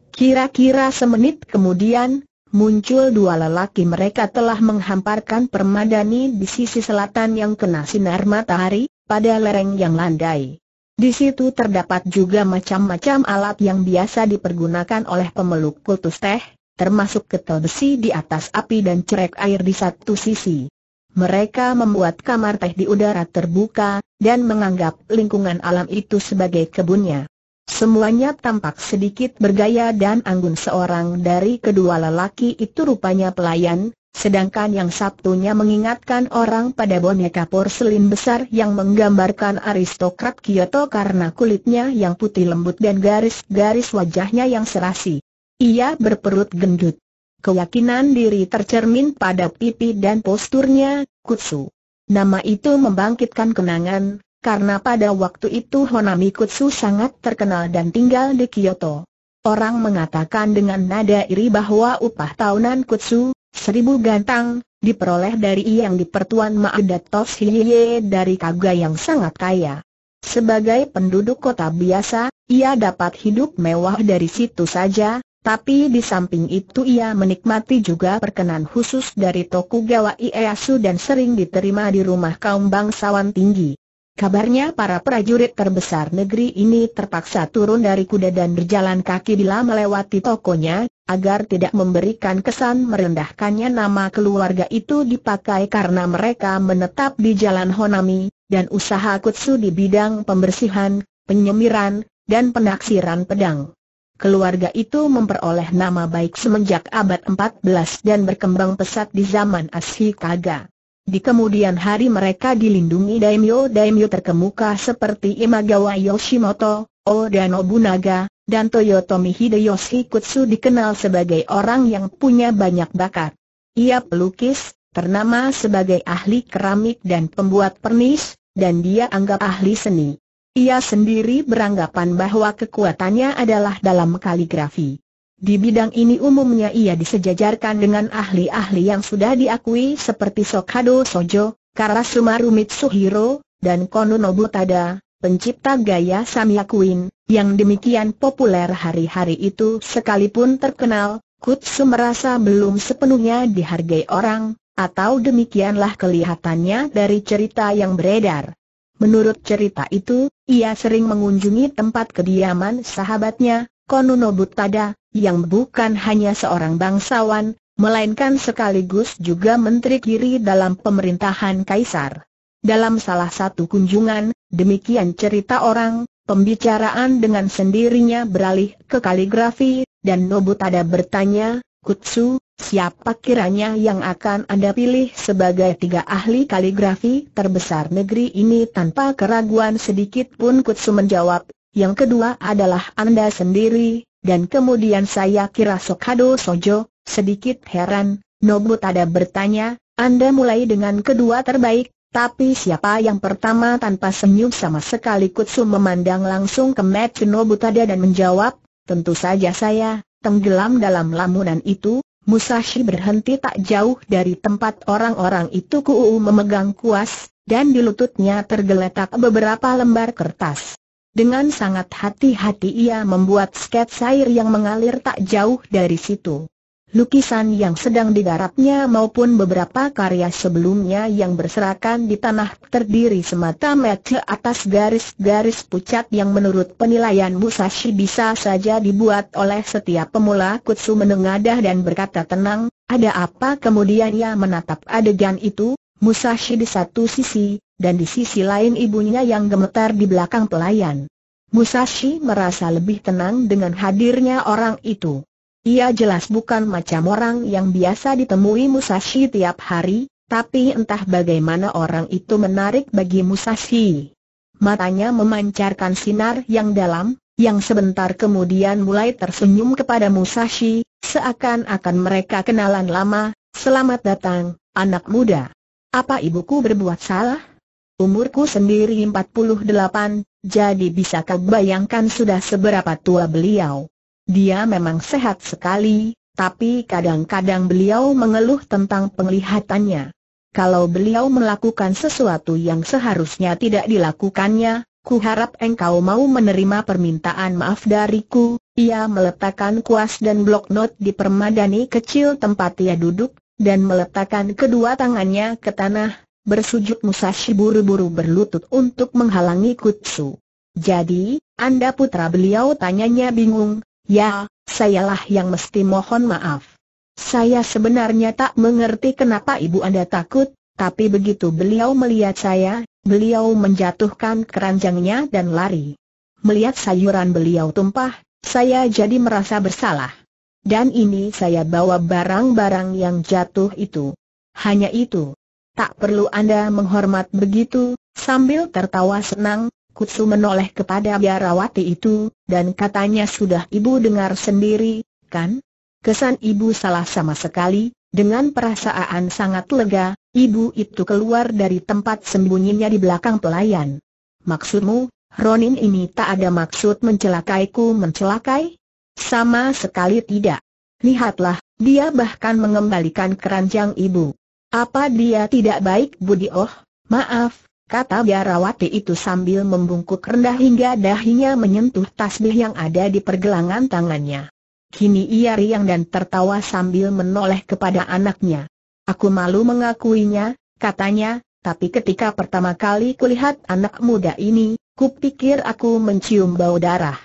Kira-kira semenit kemudian, muncul dua lelaki mereka telah menghamparkan permadani di sisi selatan yang kena sinar matahari, pada lereng yang landai. Di situ terdapat juga macam-macam alat yang biasa dipergunakan oleh pemeluk kultus teh, termasuk ketel besi di atas api dan cerek air di satu sisi. Mereka membuat kamar teh di udara terbuka, dan menganggap lingkungan alam itu sebagai kebunnya. Semuanya tampak sedikit bergaya dan anggun seorang dari kedua lelaki itu rupanya pelayan, Sedangkan yang satunya mengingatkan orang pada boneka porselin besar yang menggambarkan aristokrat Kyoto karena kulitnya yang putih lembut dan garis-garis wajahnya yang serasi. Ia berperut gendut. Keyakinan diri tercermin pada pipi dan posturnya, Kutsu. Nama itu membangkitkan kenangan, karena pada waktu itu Honami Kutsu sangat terkenal dan tinggal di Kyoto. Orang mengatakan dengan nada iri bahwa upah tahunan Kutsu, Seribu gantang, diperoleh dari yang dipertuan Ma'adat Tos Hiye dari Kaga yang sangat kaya. Sebagai penduduk kota biasa, ia dapat hidup mewah dari situ saja, tapi di samping itu ia menikmati juga perkenan khusus dari Tokugawa Ieyasu dan sering diterima di rumah kaum bangsawan tinggi. Kabarnya para prajurit terbesar negeri ini terpaksa turun dari kuda dan berjalan kaki bila melewati tokonya, agar tidak memberikan kesan merendahkannya nama keluarga itu dipakai karena mereka menetap di jalan Honami, dan usaha kutsu di bidang pembersihan, penyemiran, dan penaksiran pedang. Keluarga itu memperoleh nama baik semenjak abad 14 dan berkembang pesat di zaman Ashikaga. Di kemudian hari mereka dilindungi daimyo-daimyo terkemuka seperti Imagawa Yoshimoto, Oda Nobunaga, dan Toyotomi Hideyoshi Kutsu dikenal sebagai orang yang punya banyak bakat. Ia pelukis, ternama sebagai ahli keramik dan pembuat pernis, dan dia anggap ahli seni. Ia sendiri beranggapan bahwa kekuatannya adalah dalam kaligrafi. Di bidang ini umumnya ia disejajarkan dengan ahli-ahli yang sudah diakui seperti Sokado Sojo, Karasumaru Mitsuhiro, dan Kononobutada, Tada, pencipta gaya Samyakuin, yang demikian populer hari-hari itu sekalipun terkenal, Kutsu merasa belum sepenuhnya dihargai orang, atau demikianlah kelihatannya dari cerita yang beredar. Menurut cerita itu, ia sering mengunjungi tempat kediaman sahabatnya, Konunobu Tada, yang bukan hanya seorang bangsawan, melainkan sekaligus juga menteri kiri dalam pemerintahan kaisar. Dalam salah satu kunjungan, demikian cerita orang, pembicaraan dengan sendirinya beralih ke kaligrafi, dan Nobutada bertanya, Kutsu, siapa kiranya yang akan Anda pilih sebagai tiga ahli kaligrafi terbesar negeri ini tanpa keraguan sedikit pun Kutsu menjawab, yang kedua adalah Anda sendiri, dan kemudian saya kira Sokado Sojo, sedikit heran, Nobu Tada bertanya, Anda mulai dengan kedua terbaik, tapi siapa yang pertama tanpa senyum sama sekali Kutsu memandang langsung ke Matsu Nobu Tada dan menjawab, tentu saja saya, tenggelam dalam lamunan itu, Musashi berhenti tak jauh dari tempat orang-orang itu Kuuu memegang kuas, dan di lututnya tergeletak beberapa lembar kertas. Dengan sangat hati-hati ia membuat sketsa air yang mengalir tak jauh dari situ. Lukisan yang sedang digarapnya maupun beberapa karya sebelumnya yang berserakan di tanah terdiri semata-mata atas garis-garis pucat yang menurut penilaian Musashi bisa saja dibuat oleh setiap pemula kutsu menengadah dan berkata tenang, ada apa kemudian ia menatap adegan itu, Musashi di satu sisi, dan di sisi lain ibunya yang gemetar di belakang pelayan. Musashi merasa lebih tenang dengan hadirnya orang itu. Ia jelas bukan macam orang yang biasa ditemui Musashi tiap hari, tapi entah bagaimana orang itu menarik bagi Musashi. Matanya memancarkan sinar yang dalam, yang sebentar kemudian mulai tersenyum kepada Musashi, seakan-akan mereka kenalan lama, selamat datang, anak muda. Apa ibuku berbuat salah? Umurku sendiri 48, jadi bisa kau bayangkan sudah seberapa tua beliau. Dia memang sehat sekali, tapi kadang-kadang beliau mengeluh tentang penglihatannya. Kalau beliau melakukan sesuatu yang seharusnya tidak dilakukannya, ku harap engkau mau menerima permintaan maaf dariku. Ia meletakkan kuas dan blok not di permadani kecil tempat ia duduk, dan meletakkan kedua tangannya ke tanah, bersujud Musashi buru-buru berlutut untuk menghalangi Kutsu. Jadi, Anda putra beliau tanyanya bingung, ya, sayalah yang mesti mohon maaf. Saya sebenarnya tak mengerti kenapa ibu Anda takut, tapi begitu beliau melihat saya, beliau menjatuhkan keranjangnya dan lari. Melihat sayuran beliau tumpah, saya jadi merasa bersalah. Dan ini saya bawa barang-barang yang jatuh itu. Hanya itu tak perlu Anda menghormat begitu, sambil tertawa senang, Kutsu menoleh kepada biarawati itu, dan katanya sudah ibu dengar sendiri, kan? Kesan ibu salah sama sekali, dengan perasaan sangat lega, ibu itu keluar dari tempat sembunyinya di belakang pelayan. Maksudmu, Ronin ini tak ada maksud mencelakaiku mencelakai? Sama sekali tidak. Lihatlah, dia bahkan mengembalikan keranjang ibu. Apa dia tidak baik Budi Oh, maaf, kata biarawati itu sambil membungkuk rendah hingga dahinya menyentuh tasbih yang ada di pergelangan tangannya. Kini ia riang dan tertawa sambil menoleh kepada anaknya. Aku malu mengakuinya, katanya, tapi ketika pertama kali kulihat anak muda ini, kupikir aku mencium bau darah.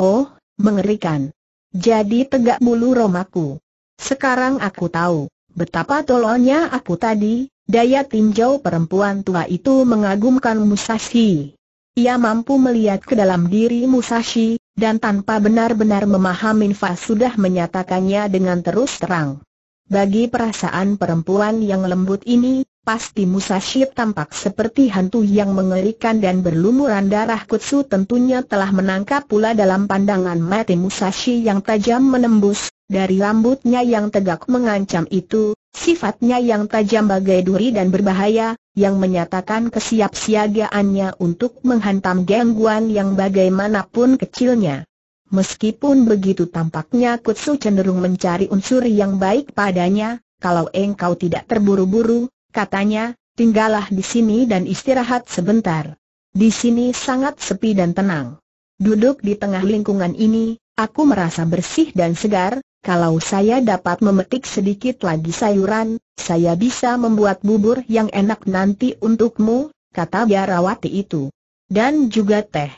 Oh, mengerikan. Jadi tegak bulu romaku. Sekarang aku tahu. Betapa tololnya aku tadi, daya tinjau perempuan tua itu mengagumkan Musashi. Ia mampu melihat ke dalam diri Musashi, dan tanpa benar-benar memahami Fa sudah menyatakannya dengan terus terang. Bagi perasaan perempuan yang lembut ini, pasti Musashi tampak seperti hantu yang mengerikan dan berlumuran darah kutsu tentunya telah menangkap pula dalam pandangan mati Musashi yang tajam menembus, dari rambutnya yang tegak mengancam itu, sifatnya yang tajam bagai duri dan berbahaya, yang menyatakan kesiapsiagaannya untuk menghantam gangguan yang bagaimanapun kecilnya. Meskipun begitu tampaknya Kutsu cenderung mencari unsur yang baik padanya, kalau engkau tidak terburu-buru, katanya, tinggallah di sini dan istirahat sebentar. Di sini sangat sepi dan tenang. Duduk di tengah lingkungan ini, Aku merasa bersih dan segar, kalau saya dapat memetik sedikit lagi sayuran, saya bisa membuat bubur yang enak nanti untukmu, kata biarawati itu. Dan juga teh.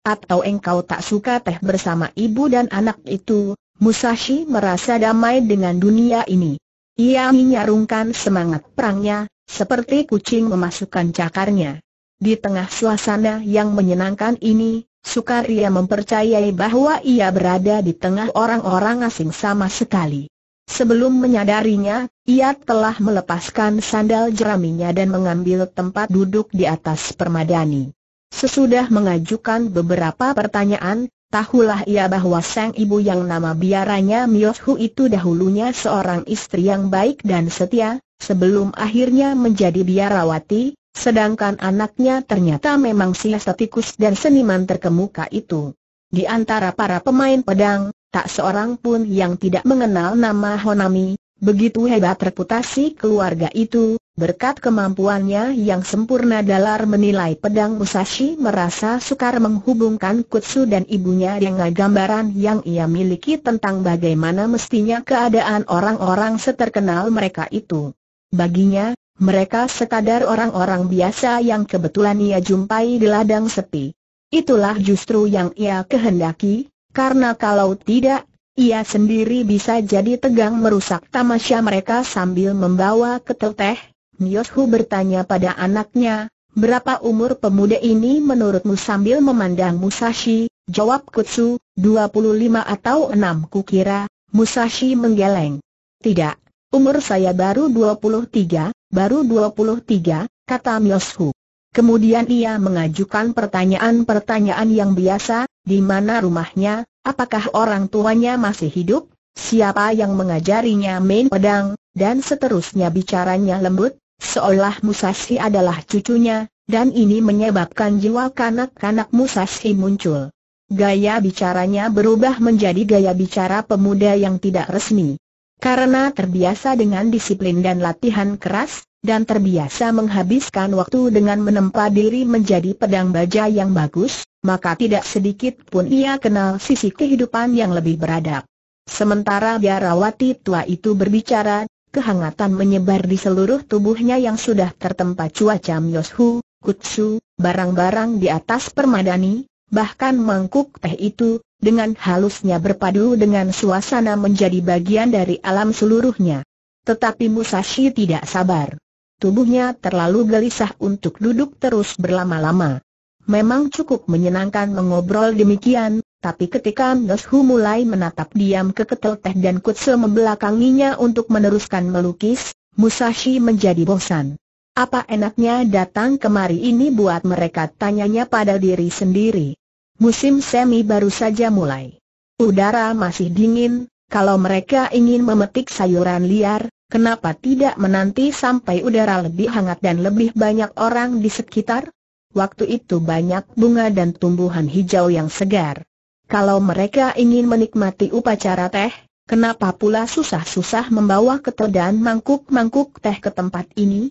Atau engkau tak suka teh bersama ibu dan anak itu, Musashi merasa damai dengan dunia ini. Ia menyarungkan semangat perangnya, seperti kucing memasukkan cakarnya. Di tengah suasana yang menyenangkan ini, Sukar ia mempercayai bahwa ia berada di tengah orang-orang asing sama sekali. Sebelum menyadarinya, ia telah melepaskan sandal jeraminya dan mengambil tempat duduk di atas permadani. Sesudah mengajukan beberapa pertanyaan, tahulah ia bahwa sang ibu yang nama biaranya Miohu itu dahulunya seorang istri yang baik dan setia, sebelum akhirnya menjadi biarawati, Sedangkan anaknya ternyata memang siasatikus dan seniman terkemuka itu. Di antara para pemain pedang, tak seorang pun yang tidak mengenal nama Honami, begitu hebat reputasi keluarga itu, berkat kemampuannya yang sempurna dalam menilai pedang Musashi merasa sukar menghubungkan Kutsu dan ibunya dengan gambaran yang ia miliki tentang bagaimana mestinya keadaan orang-orang seterkenal mereka itu. Baginya, mereka sekadar orang-orang biasa yang kebetulan ia jumpai di ladang sepi. Itulah justru yang ia kehendaki, karena kalau tidak, ia sendiri bisa jadi tegang merusak tamasya mereka sambil membawa ketel teh. Nyoshu bertanya pada anaknya, berapa umur pemuda ini menurutmu sambil memandang Musashi? Jawab Kutsu, 25 atau 6 kukira, Musashi menggeleng. Tidak, umur saya baru 23, Baru 23, kata Mioshu. Kemudian ia mengajukan pertanyaan-pertanyaan yang biasa, di mana rumahnya, apakah orang tuanya masih hidup, siapa yang mengajarinya main pedang, dan seterusnya bicaranya lembut, seolah Musashi adalah cucunya, dan ini menyebabkan jiwa kanak-kanak Musashi muncul. Gaya bicaranya berubah menjadi gaya bicara pemuda yang tidak resmi. Karena terbiasa dengan disiplin dan latihan keras, dan terbiasa menghabiskan waktu dengan menempa diri menjadi pedang baja yang bagus, maka tidak sedikit pun ia kenal sisi kehidupan yang lebih beradab. Sementara biarawati tua itu berbicara, kehangatan menyebar di seluruh tubuhnya yang sudah tertempa cuaca Myoshu, Kutsu, barang-barang di atas permadani, bahkan mangkuk teh itu, dengan halusnya berpadu dengan suasana menjadi bagian dari alam seluruhnya. Tetapi Musashi tidak sabar. Tubuhnya terlalu gelisah untuk duduk terus berlama-lama. Memang cukup menyenangkan mengobrol demikian, tapi ketika Noshu mulai menatap diam ke ketel teh dan Kutsu membelakanginya untuk meneruskan melukis, Musashi menjadi bosan. Apa enaknya datang kemari ini buat mereka tanyanya pada diri sendiri. Musim semi baru saja mulai. Udara masih dingin, kalau mereka ingin memetik sayuran liar, kenapa tidak menanti sampai udara lebih hangat dan lebih banyak orang di sekitar? Waktu itu banyak bunga dan tumbuhan hijau yang segar. Kalau mereka ingin menikmati upacara teh, kenapa pula susah-susah membawa ketel dan mangkuk-mangkuk teh ke tempat ini?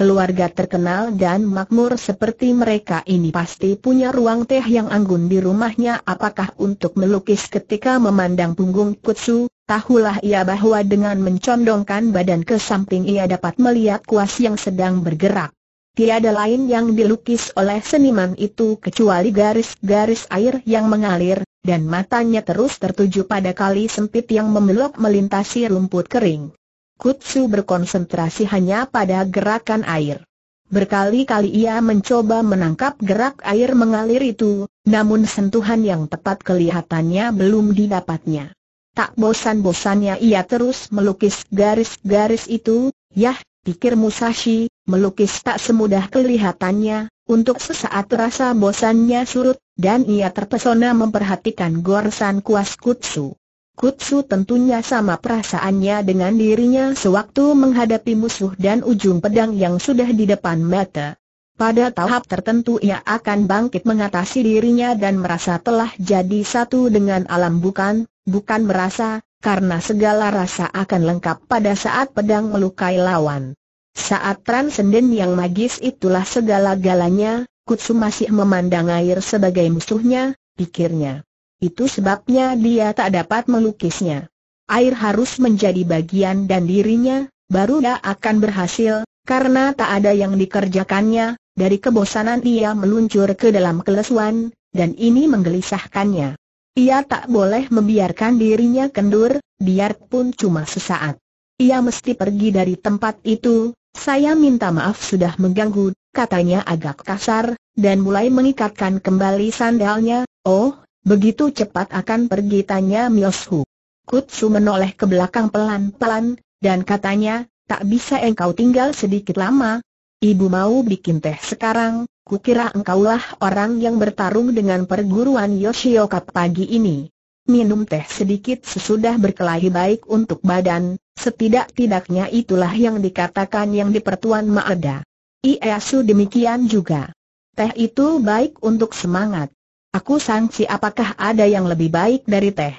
keluarga terkenal dan makmur seperti mereka ini pasti punya ruang teh yang anggun di rumahnya apakah untuk melukis ketika memandang punggung kutsu, tahulah ia bahwa dengan mencondongkan badan ke samping ia dapat melihat kuas yang sedang bergerak. Tiada lain yang dilukis oleh seniman itu kecuali garis-garis air yang mengalir, dan matanya terus tertuju pada kali sempit yang memeluk melintasi rumput kering. Kutsu berkonsentrasi hanya pada gerakan air. Berkali-kali ia mencoba menangkap gerak air mengalir itu, namun sentuhan yang tepat kelihatannya belum didapatnya. Tak bosan-bosannya ia terus melukis garis-garis itu, yah, pikir Musashi, melukis tak semudah kelihatannya, untuk sesaat rasa bosannya surut, dan ia terpesona memperhatikan goresan kuas kutsu. Kutsu tentunya sama perasaannya dengan dirinya sewaktu menghadapi musuh dan ujung pedang yang sudah di depan mata. Pada tahap tertentu ia akan bangkit mengatasi dirinya dan merasa telah jadi satu dengan alam bukan, bukan merasa, karena segala rasa akan lengkap pada saat pedang melukai lawan. Saat transenden yang magis itulah segala-galanya, Kutsu masih memandang air sebagai musuhnya, pikirnya. Itu sebabnya dia tak dapat melukisnya. Air harus menjadi bagian dan dirinya, baru dia akan berhasil, karena tak ada yang dikerjakannya, dari kebosanan ia meluncur ke dalam kelesuan, dan ini menggelisahkannya. Ia tak boleh membiarkan dirinya kendur, biarpun cuma sesaat. Ia mesti pergi dari tempat itu, saya minta maaf sudah mengganggu, katanya agak kasar, dan mulai mengikatkan kembali sandalnya, oh, Begitu cepat akan pergi tanya Mioshu. Kutsu menoleh ke belakang pelan-pelan, dan katanya, tak bisa engkau tinggal sedikit lama. Ibu mau bikin teh sekarang, kukira engkaulah orang yang bertarung dengan perguruan Yoshioka pagi ini. Minum teh sedikit sesudah berkelahi baik untuk badan, setidak-tidaknya itulah yang dikatakan yang dipertuan pertuan Maeda. Ieyasu demikian juga. Teh itu baik untuk semangat. Aku sangsi apakah ada yang lebih baik dari teh?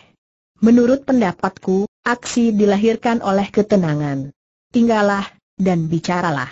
Menurut pendapatku, aksi dilahirkan oleh ketenangan. Tinggallah, dan bicaralah.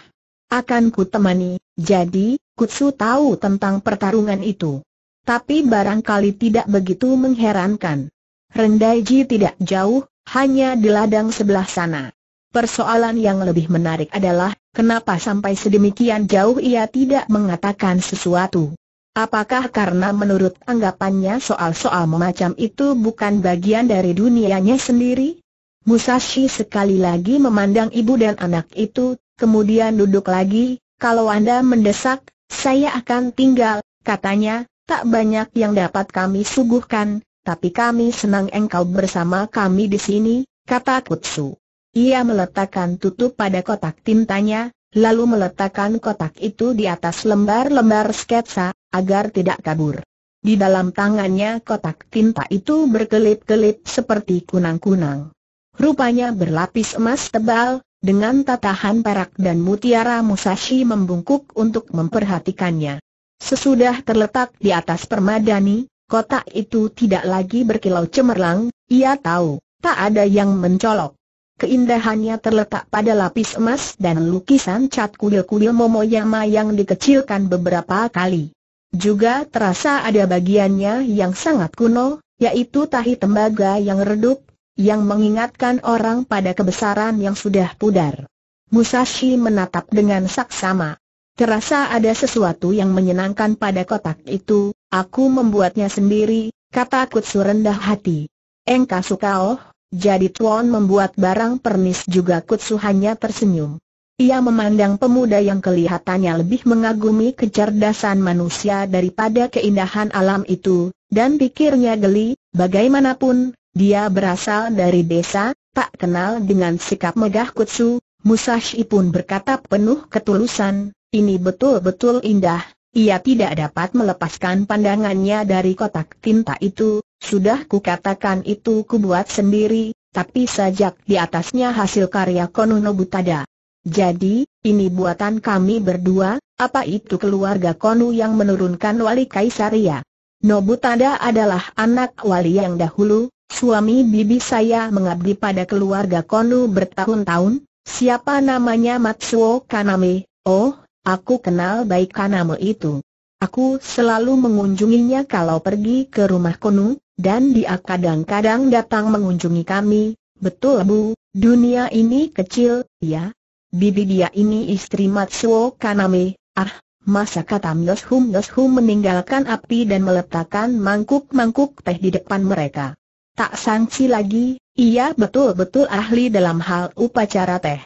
Akan ku temani, jadi, Kutsu tahu tentang pertarungan itu. Tapi barangkali tidak begitu mengherankan. Rendaiji tidak jauh, hanya di ladang sebelah sana. Persoalan yang lebih menarik adalah, kenapa sampai sedemikian jauh ia tidak mengatakan sesuatu. Apakah karena menurut anggapannya soal-soal macam itu bukan bagian dari dunianya sendiri? Musashi sekali lagi memandang ibu dan anak itu, kemudian duduk lagi, kalau Anda mendesak, saya akan tinggal, katanya, tak banyak yang dapat kami suguhkan, tapi kami senang engkau bersama kami di sini, kata Kutsu. Ia meletakkan tutup pada kotak tintanya, lalu meletakkan kotak itu di atas lembar-lembar sketsa, agar tidak kabur. Di dalam tangannya kotak tinta itu berkelip-kelip seperti kunang-kunang. Rupanya berlapis emas tebal, dengan tatahan perak dan mutiara Musashi membungkuk untuk memperhatikannya. Sesudah terletak di atas permadani, kotak itu tidak lagi berkilau cemerlang, ia tahu, tak ada yang mencolok. Keindahannya terletak pada lapis emas dan lukisan cat kuil-kuil Momoyama yang dikecilkan beberapa kali. Juga terasa ada bagiannya yang sangat kuno, yaitu tahi tembaga yang redup, yang mengingatkan orang pada kebesaran yang sudah pudar. Musashi menatap dengan saksama. Terasa ada sesuatu yang menyenangkan pada kotak itu, aku membuatnya sendiri, kata Kutsu rendah hati. Engka suka oh, jadi Tuan membuat barang pernis juga Kutsu hanya tersenyum. Ia memandang pemuda yang kelihatannya lebih mengagumi kecerdasan manusia daripada keindahan alam itu, dan pikirnya geli, bagaimanapun, dia berasal dari desa, tak kenal dengan sikap megah kutsu, Musashi pun berkata penuh ketulusan, ini betul-betul indah, ia tidak dapat melepaskan pandangannya dari kotak tinta itu, sudah kukatakan itu kubuat sendiri, tapi sajak di atasnya hasil karya Konuno Butada. Jadi, ini buatan kami berdua, apa itu keluarga Konu yang menurunkan wali Kaisaria? Nobutada adalah anak wali yang dahulu, suami bibi saya mengabdi pada keluarga Konu bertahun-tahun, siapa namanya Matsuo Kaname, oh, aku kenal baik Kaname itu. Aku selalu mengunjunginya kalau pergi ke rumah Konu, dan dia kadang-kadang datang mengunjungi kami, betul bu, dunia ini kecil, ya, Bibi dia ini istri Matsuo Kaname, ah, masa kata Myos Hum Myos Hum meninggalkan api dan meletakkan mangkuk-mangkuk teh di depan mereka. Tak sangsi lagi, ia betul-betul ahli dalam hal upacara teh.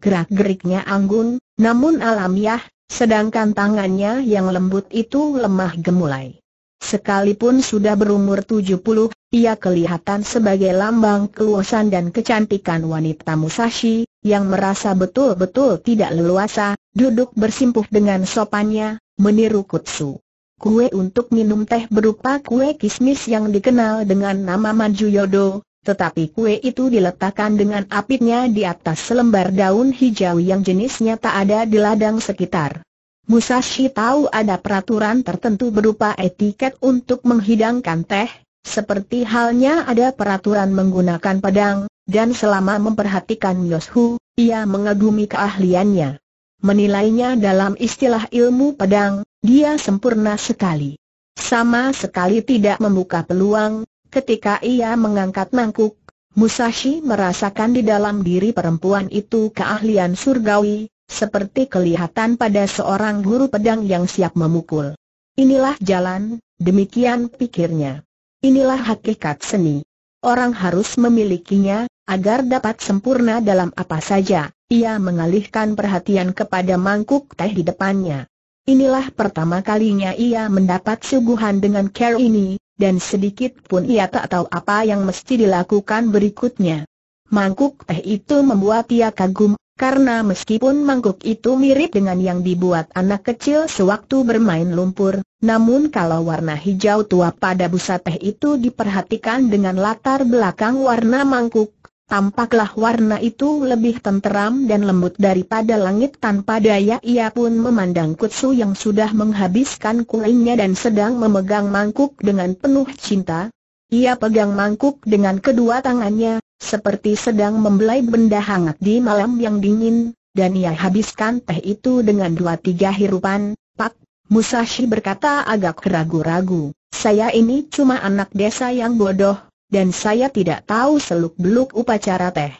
Gerak-geriknya anggun, namun alamiah, sedangkan tangannya yang lembut itu lemah gemulai. Sekalipun sudah berumur 70, ia kelihatan sebagai lambang keluasan dan kecantikan wanita Musashi, yang merasa betul-betul tidak leluasa, duduk bersimpuh dengan sopannya, meniru kutsu. Kue untuk minum teh berupa kue kismis yang dikenal dengan nama Manjuyodo, tetapi kue itu diletakkan dengan apitnya di atas selembar daun hijau yang jenisnya tak ada di ladang sekitar. Musashi tahu ada peraturan tertentu berupa etiket untuk menghidangkan teh, seperti halnya ada peraturan menggunakan pedang, dan selama memperhatikan Yoshu, ia mengagumi keahliannya. Menilainya dalam istilah ilmu pedang, dia sempurna sekali. Sama sekali tidak membuka peluang, ketika ia mengangkat mangkuk, Musashi merasakan di dalam diri perempuan itu keahlian surgawi, seperti kelihatan pada seorang guru pedang yang siap memukul. Inilah jalan, demikian pikirnya. Inilah hakikat seni. Orang harus memilikinya, agar dapat sempurna dalam apa saja. Ia mengalihkan perhatian kepada mangkuk teh di depannya. Inilah pertama kalinya ia mendapat suguhan dengan care ini, dan sedikit pun ia tak tahu apa yang mesti dilakukan berikutnya. Mangkuk teh itu membuat ia kagum, karena meskipun mangkuk itu mirip dengan yang dibuat anak kecil sewaktu bermain lumpur, namun kalau warna hijau tua pada busa teh itu diperhatikan dengan latar belakang warna mangkuk, tampaklah warna itu lebih tenteram dan lembut daripada langit tanpa daya ia pun memandang kutsu yang sudah menghabiskan kulingnya dan sedang memegang mangkuk dengan penuh cinta. Ia pegang mangkuk dengan kedua tangannya, seperti sedang membelai benda hangat di malam yang dingin, dan ia habiskan teh itu dengan dua tiga hirupan, Pak, Musashi berkata agak ragu-ragu, saya ini cuma anak desa yang bodoh, dan saya tidak tahu seluk-beluk upacara teh.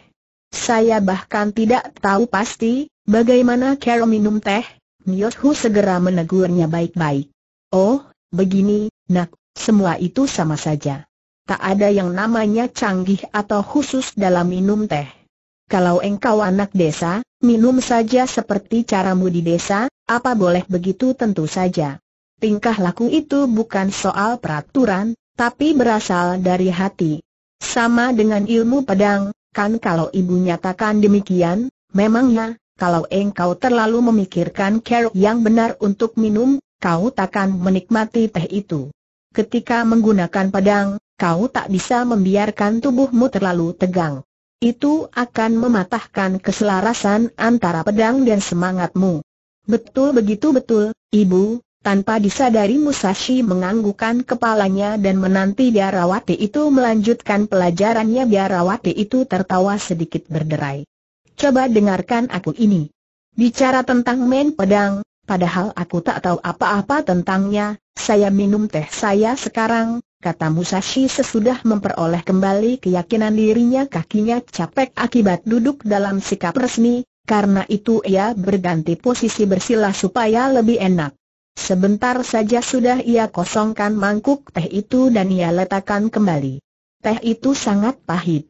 Saya bahkan tidak tahu pasti, bagaimana cara minum teh, Myothu segera menegurnya baik-baik. Oh, begini, nak, semua itu sama saja tak ada yang namanya canggih atau khusus dalam minum teh. Kalau engkau anak desa, minum saja seperti caramu di desa, apa boleh begitu tentu saja. Tingkah laku itu bukan soal peraturan, tapi berasal dari hati. Sama dengan ilmu pedang, kan kalau ibu nyatakan demikian, memangnya, kalau engkau terlalu memikirkan keruk yang benar untuk minum, kau takkan menikmati teh itu. Ketika menggunakan pedang, kau tak bisa membiarkan tubuhmu terlalu tegang. Itu akan mematahkan keselarasan antara pedang dan semangatmu. Betul begitu betul, ibu, tanpa disadari Musashi menganggukkan kepalanya dan menanti biarawati itu melanjutkan pelajarannya biarawati itu tertawa sedikit berderai. Coba dengarkan aku ini. Bicara tentang main pedang, padahal aku tak tahu apa-apa tentangnya, saya minum teh saya sekarang, kata Musashi sesudah memperoleh kembali keyakinan dirinya kakinya capek akibat duduk dalam sikap resmi, karena itu ia berganti posisi bersila supaya lebih enak. Sebentar saja sudah ia kosongkan mangkuk teh itu dan ia letakkan kembali. Teh itu sangat pahit.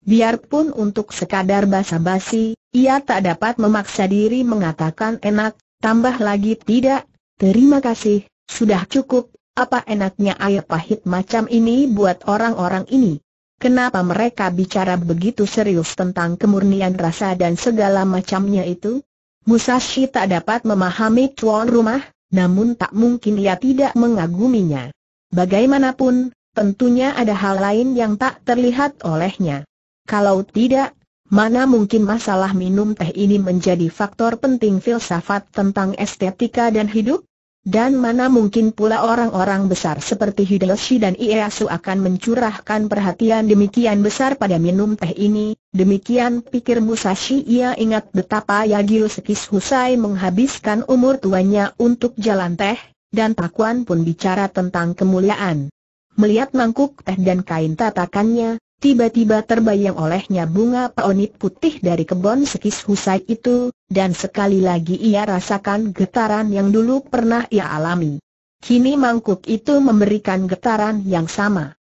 Biarpun untuk sekadar basa-basi, ia tak dapat memaksa diri mengatakan enak, tambah lagi tidak, terima kasih, sudah cukup, apa enaknya air pahit macam ini buat orang-orang ini? Kenapa mereka bicara begitu serius tentang kemurnian rasa dan segala macamnya itu? Musashi tak dapat memahami tuan rumah, namun tak mungkin ia tidak mengaguminya. Bagaimanapun, tentunya ada hal lain yang tak terlihat olehnya. Kalau tidak, mana mungkin masalah minum teh ini menjadi faktor penting filsafat tentang estetika dan hidup? Dan mana mungkin pula orang-orang besar seperti Hideyoshi dan Ieyasu akan mencurahkan perhatian demikian besar pada minum teh ini, demikian pikir Musashi ia ingat betapa Yagyu Sekis Husai menghabiskan umur tuanya untuk jalan teh, dan Takuan pun bicara tentang kemuliaan. Melihat mangkuk teh dan kain tatakannya, Tiba-tiba terbayang olehnya bunga peonit putih dari kebun sekis husai itu, dan sekali lagi ia rasakan getaran yang dulu pernah ia alami. Kini mangkuk itu memberikan getaran yang sama.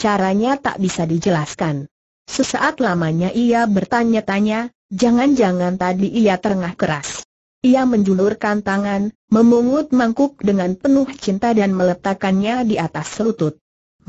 Caranya tak bisa dijelaskan. Sesaat lamanya ia bertanya-tanya, jangan-jangan tadi ia terengah keras. Ia menjulurkan tangan, memungut mangkuk dengan penuh cinta dan meletakkannya di atas lutut.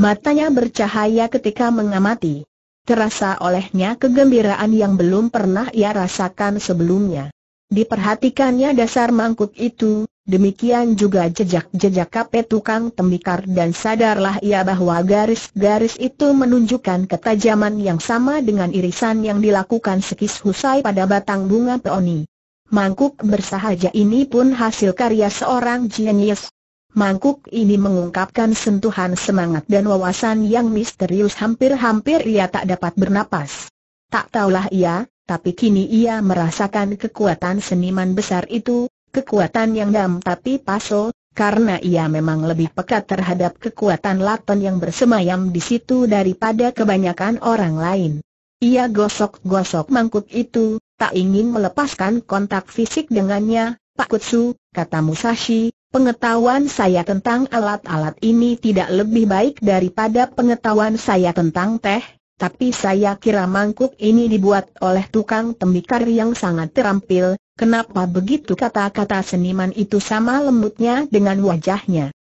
Matanya bercahaya ketika mengamati. Terasa olehnya kegembiraan yang belum pernah ia rasakan sebelumnya. Diperhatikannya dasar mangkuk itu, demikian juga jejak-jejak kape tukang tembikar dan sadarlah ia bahwa garis-garis itu menunjukkan ketajaman yang sama dengan irisan yang dilakukan sekis husai pada batang bunga peoni. Mangkuk bersahaja ini pun hasil karya seorang genius, mangkuk ini mengungkapkan sentuhan semangat dan wawasan yang misterius hampir-hampir ia tak dapat bernapas. Tak tahulah ia, tapi kini ia merasakan kekuatan seniman besar itu, kekuatan yang dam tapi paso, karena ia memang lebih pekat terhadap kekuatan laten yang bersemayam di situ daripada kebanyakan orang lain. Ia gosok-gosok mangkuk itu, tak ingin melepaskan kontak fisik dengannya, Pak Kutsu, kata Musashi, Pengetahuan saya tentang alat-alat ini tidak lebih baik daripada pengetahuan saya tentang teh, tapi saya kira mangkuk ini dibuat oleh tukang tembikar yang sangat terampil, kenapa begitu kata-kata seniman itu sama lembutnya dengan wajahnya.